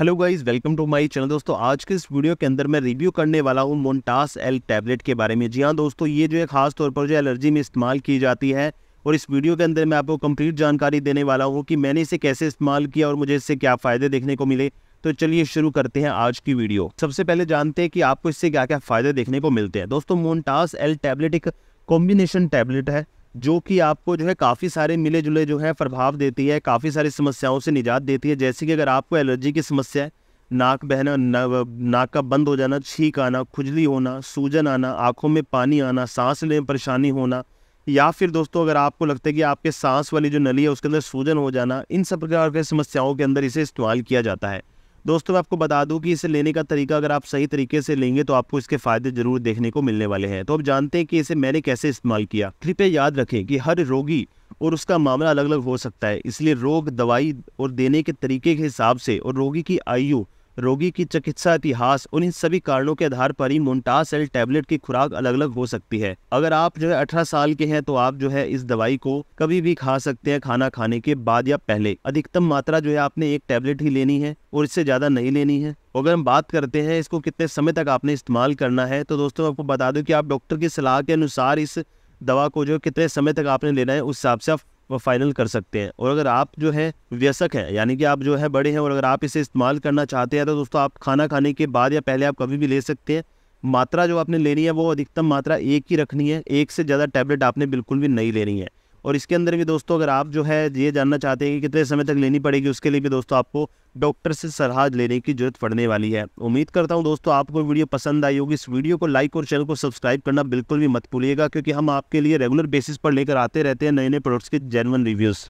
hello guys welcome to my channel दोस्तों आज के इस वीडियो के अंदर मैं रिव्यू करने वाला हूँ मोन्टास एल टैबलेट के बारे में जी हाँ दोस्तों ये जो है खास तौर पर जो एलर्जी में इस्तेमाल की जाती है और इस वीडियो के अंदर मैं आपको कंप्लीट जानकारी देने वाला हूँ कि मैंने इसे कैसे इस्तेमाल किया और मुझे इससे क्या फ़ायदे देखने को मिले तो चलिए शुरू करते हैं आज की वीडियो सबसे पहले जानते हैं कि आपको इससे क्या क्या फ़ायदे देखने को मिलते हैं दोस्तों मोन्टास एल टैबलेट एक कॉम्बिनेशन टैबलेट है जो कि आपको जो है काफ़ी सारे मिले जुले जो है प्रभाव देती है काफ़ी सारी समस्याओं से निजात देती है जैसे कि अगर आपको एलर्जी की समस्या है नाक बहना ना, नाक का बंद हो जाना छींक आना खुजली होना सूजन आना आँखों में पानी आना सांस लेने में परेशानी होना या फिर दोस्तों अगर आपको लगता है कि आपके सांस वाली जो नली है उसके अंदर सूजन हो जाना इन सब प्रकार के समस्याओं के अंदर इसे इस्तेमाल किया जाता है दोस्तों मैं आपको बता दूं कि इसे लेने का तरीका अगर आप सही तरीके से लेंगे तो आपको इसके फायदे जरूर देखने को मिलने वाले हैं तो आप जानते हैं कि इसे मैंने कैसे इस्तेमाल किया कृपया याद रखें कि हर रोगी और उसका मामला अलग अलग हो सकता है इसलिए रोग दवाई और देने के तरीके के हिसाब से और रोगी की आयु रोगी की चिकित्सा इतिहास उन इन सभी कारणों के आधार पर ही मोन्टा सेल टैबलेट की खुराक अलग अलग हो सकती है अगर आप जो है अठारह साल के हैं तो आप जो है इस दवाई को कभी भी खा सकते हैं खाना खाने के बाद या पहले अधिकतम मात्रा जो है आपने एक टैबलेट ही लेनी है और इससे ज़्यादा नहीं लेनी है अगर हम बात करते हैं इसको कितने समय तक आपने इस्तेमाल करना है तो दोस्तों आपको बता दूं कि आप डॉक्टर की सलाह के अनुसार इस दवा को जो कितने समय तक आपने लेना है उस हिसाब से आप वो फाइनल कर सकते हैं और अगर आप जो है व्यसक है यानी कि आप जो है बड़े हैं और अगर आप इसे इस्तेमाल करना चाहते हैं तो दोस्तों आप खाना खाने के बाद या पहले आप कभी भी ले सकते हैं मात्रा जो आपने लेनी है वो अधिकतम मात्रा एक ही रखनी है एक से ज़्यादा टैबलेट आपने बिल्कुल भी नहीं लेनी है और इसके अंदर भी दोस्तों अगर आप जो है ये जानना चाहते हैं कि कितने समय तक लेनी पड़ेगी उसके लिए भी दोस्तों आपको डॉक्टर से सलाह लेने की जरूरत पड़ने वाली है उम्मीद करता हूँ दोस्तों आपको वीडियो पसंद आई होगी इस वीडियो को लाइक और चैनल को सब्सक्राइब करना बिल्कुल भी मत भूलिएगा क्योंकि हम आपके लिए रेगुलर बेसिस पर लेकर आते रहते हैं नए नए प्रोडक्ट्स के जेनवन रिव्यूज़